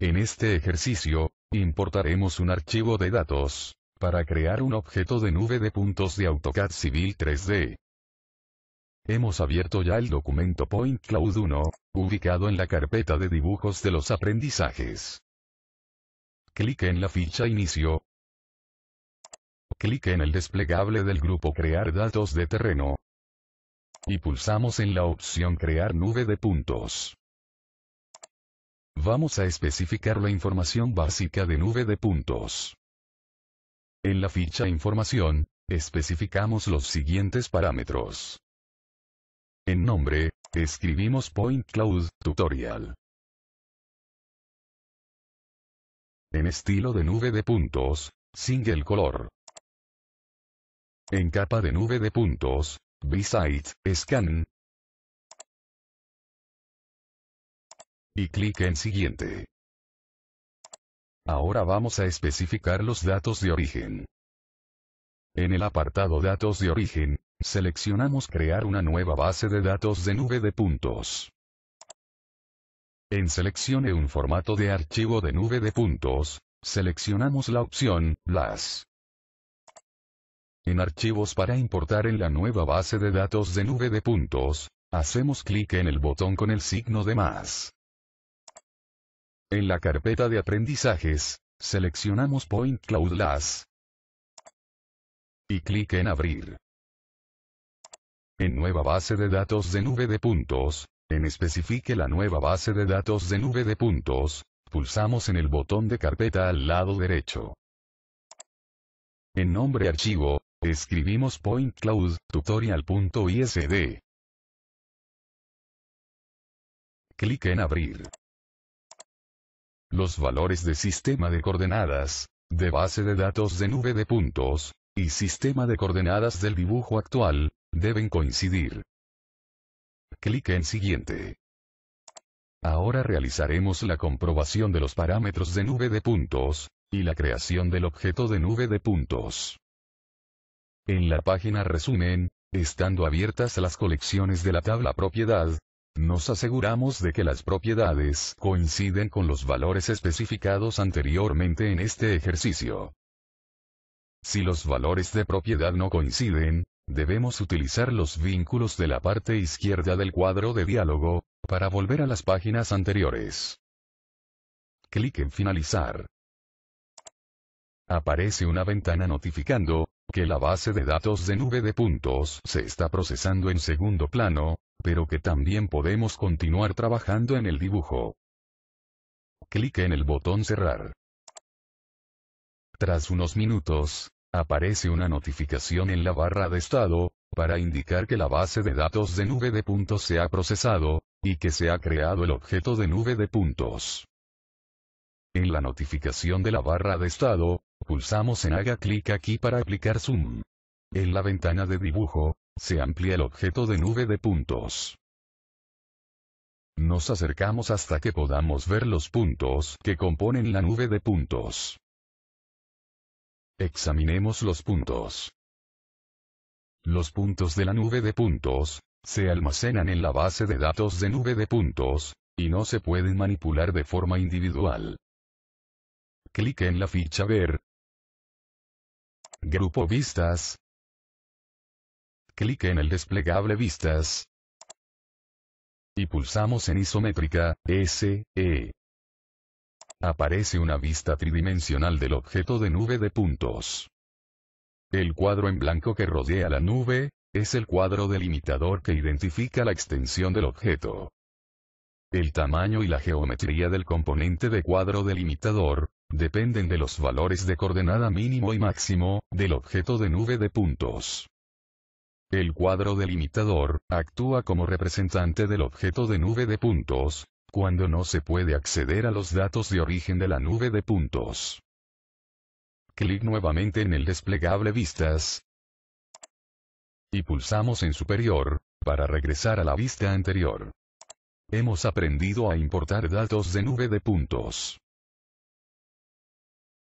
En este ejercicio, importaremos un archivo de datos, para crear un objeto de nube de puntos de AutoCAD Civil 3D. Hemos abierto ya el documento Point Cloud 1, ubicado en la carpeta de dibujos de los aprendizajes. Clique en la ficha Inicio. Clic en el desplegable del grupo Crear datos de terreno. Y pulsamos en la opción Crear nube de puntos. Vamos a especificar la información básica de nube de puntos. En la ficha información, especificamos los siguientes parámetros. En nombre, escribimos Point Cloud Tutorial. En estilo de nube de puntos, single color. En capa de nube de puntos, b Scan, Y clic en Siguiente. Ahora vamos a especificar los datos de origen. En el apartado Datos de origen, seleccionamos Crear una nueva base de datos de nube de puntos. En Seleccione un formato de archivo de nube de puntos, seleccionamos la opción LAS. En Archivos para importar en la nueva base de datos de nube de puntos, hacemos clic en el botón con el signo de más. En la carpeta de aprendizajes, seleccionamos Point Cloud Y clic en Abrir. En nueva base de datos de nube de puntos, en especifique la nueva base de datos de nube de puntos, pulsamos en el botón de carpeta al lado derecho. En nombre archivo, escribimos Point Tutorial.isd. Clic en Abrir los valores de sistema de coordenadas, de base de datos de nube de puntos, y sistema de coordenadas del dibujo actual, deben coincidir. Clique en Siguiente. Ahora realizaremos la comprobación de los parámetros de nube de puntos, y la creación del objeto de nube de puntos. En la página resumen, estando abiertas las colecciones de la tabla propiedad, nos aseguramos de que las propiedades coinciden con los valores especificados anteriormente en este ejercicio. Si los valores de propiedad no coinciden, debemos utilizar los vínculos de la parte izquierda del cuadro de diálogo, para volver a las páginas anteriores. Clic en Finalizar. Aparece una ventana notificando, que la base de datos de nube de puntos se está procesando en segundo plano, pero que también podemos continuar trabajando en el dibujo. Clique en el botón cerrar. Tras unos minutos, aparece una notificación en la barra de estado, para indicar que la base de datos de nube de puntos se ha procesado, y que se ha creado el objeto de nube de puntos. En la notificación de la barra de estado, pulsamos en haga clic aquí para aplicar zoom. En la ventana de dibujo, se amplía el objeto de nube de puntos. Nos acercamos hasta que podamos ver los puntos que componen la nube de puntos. Examinemos los puntos. Los puntos de la nube de puntos, se almacenan en la base de datos de nube de puntos, y no se pueden manipular de forma individual. Clic en la ficha Ver, Grupo Vistas. Clic en el desplegable Vistas. Y pulsamos en Isométrica, S, E. Aparece una vista tridimensional del objeto de nube de puntos. El cuadro en blanco que rodea la nube, es el cuadro delimitador que identifica la extensión del objeto. El tamaño y la geometría del componente de cuadro delimitador, dependen de los valores de coordenada mínimo y máximo, del objeto de nube de puntos. El cuadro delimitador, actúa como representante del objeto de nube de puntos, cuando no se puede acceder a los datos de origen de la nube de puntos. Clic nuevamente en el desplegable Vistas, y pulsamos en Superior, para regresar a la vista anterior. Hemos aprendido a importar datos de nube de puntos.